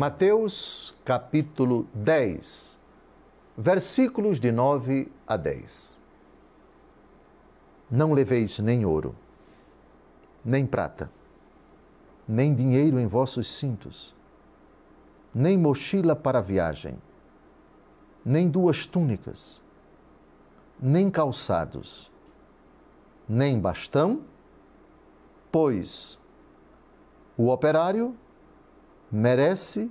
Mateus capítulo 10, versículos de 9 a 10. Não leveis nem ouro, nem prata, nem dinheiro em vossos cintos, nem mochila para a viagem, nem duas túnicas, nem calçados, nem bastão, pois o operário merece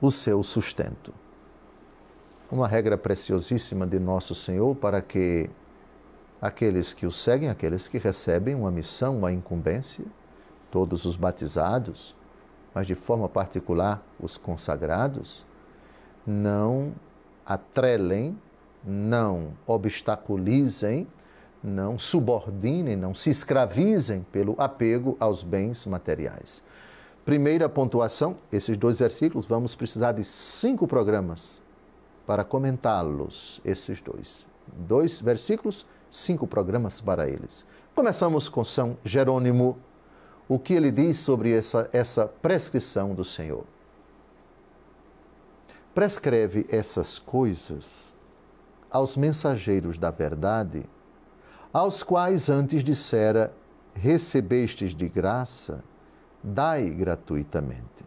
o seu sustento. Uma regra preciosíssima de nosso Senhor para que aqueles que o seguem, aqueles que recebem uma missão, uma incumbência, todos os batizados, mas de forma particular os consagrados, não atrelem, não obstaculizem, não subordinem, não se escravizem pelo apego aos bens materiais. Primeira pontuação, esses dois versículos, vamos precisar de cinco programas para comentá-los, esses dois. Dois versículos, cinco programas para eles. Começamos com São Jerônimo, o que ele diz sobre essa, essa prescrição do Senhor. Prescreve essas coisas aos mensageiros da verdade, aos quais antes dissera: recebestes de graça dai gratuitamente.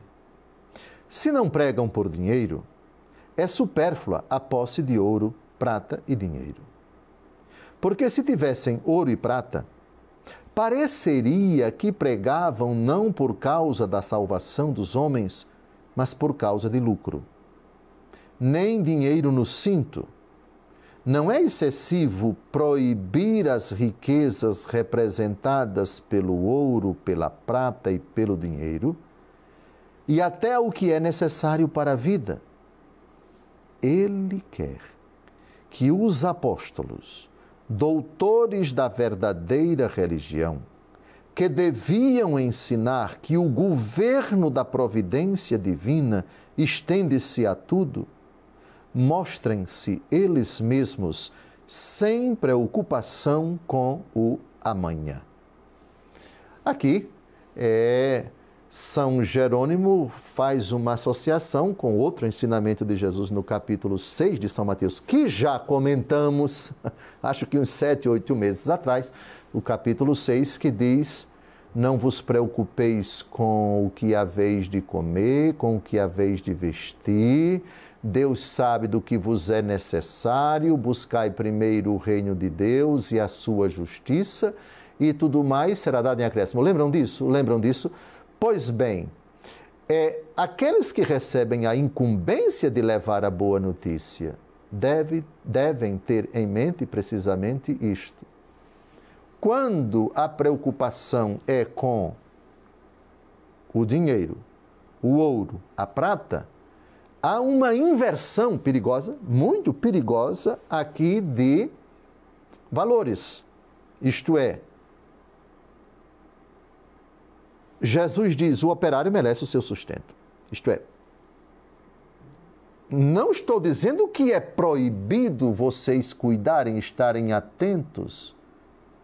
Se não pregam por dinheiro, é supérflua a posse de ouro, prata e dinheiro. Porque se tivessem ouro e prata, pareceria que pregavam não por causa da salvação dos homens, mas por causa de lucro. Nem dinheiro no cinto não é excessivo proibir as riquezas representadas pelo ouro, pela prata e pelo dinheiro, e até o que é necessário para a vida. Ele quer que os apóstolos, doutores da verdadeira religião, que deviam ensinar que o governo da providência divina estende-se a tudo, mostrem-se eles mesmos sem preocupação com o amanhã. Aqui é São Jerônimo faz uma associação com outro ensinamento de Jesus no capítulo 6 de São Mateus, que já comentamos, acho que uns sete, oito meses atrás, o capítulo 6 que diz não vos preocupeis com o que haveis de comer, com o que haveis de vestir, Deus sabe do que vos é necessário, buscai primeiro o reino de Deus e a sua justiça, e tudo mais será dado em acréscimo. Lembram disso? Lembram disso? Pois bem, é, aqueles que recebem a incumbência de levar a boa notícia deve, devem ter em mente precisamente isto. Quando a preocupação é com o dinheiro, o ouro, a prata, há uma inversão perigosa, muito perigosa, aqui de valores. Isto é, Jesus diz: o operário merece o seu sustento. Isto é, não estou dizendo que é proibido vocês cuidarem, estarem atentos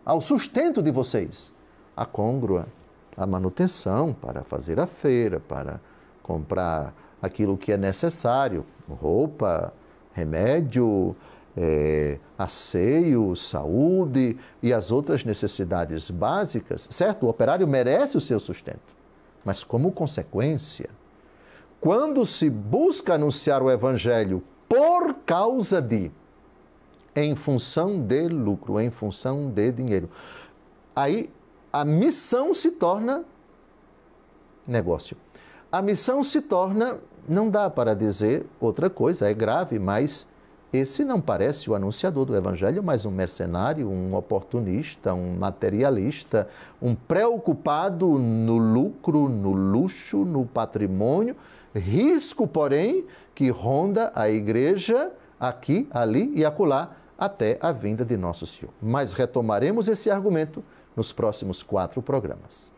ao sustento de vocês, a congrua, a manutenção para fazer a feira, para comprar aquilo que é necessário: roupa, remédio, é, asseio, saúde e as outras necessidades básicas. Certo, o operário merece o seu sustento, mas como consequência, quando se busca anunciar o evangelho por causa de, em função de lucro, em função de dinheiro, aí a missão se torna negócio a missão se torna, não dá para dizer outra coisa, é grave, mas esse não parece o anunciador do evangelho, mas um mercenário, um oportunista, um materialista, um preocupado no lucro, no luxo, no patrimônio, risco, porém, que ronda a igreja aqui, ali e acolá até a vinda de nosso Senhor. Mas retomaremos esse argumento nos próximos quatro programas.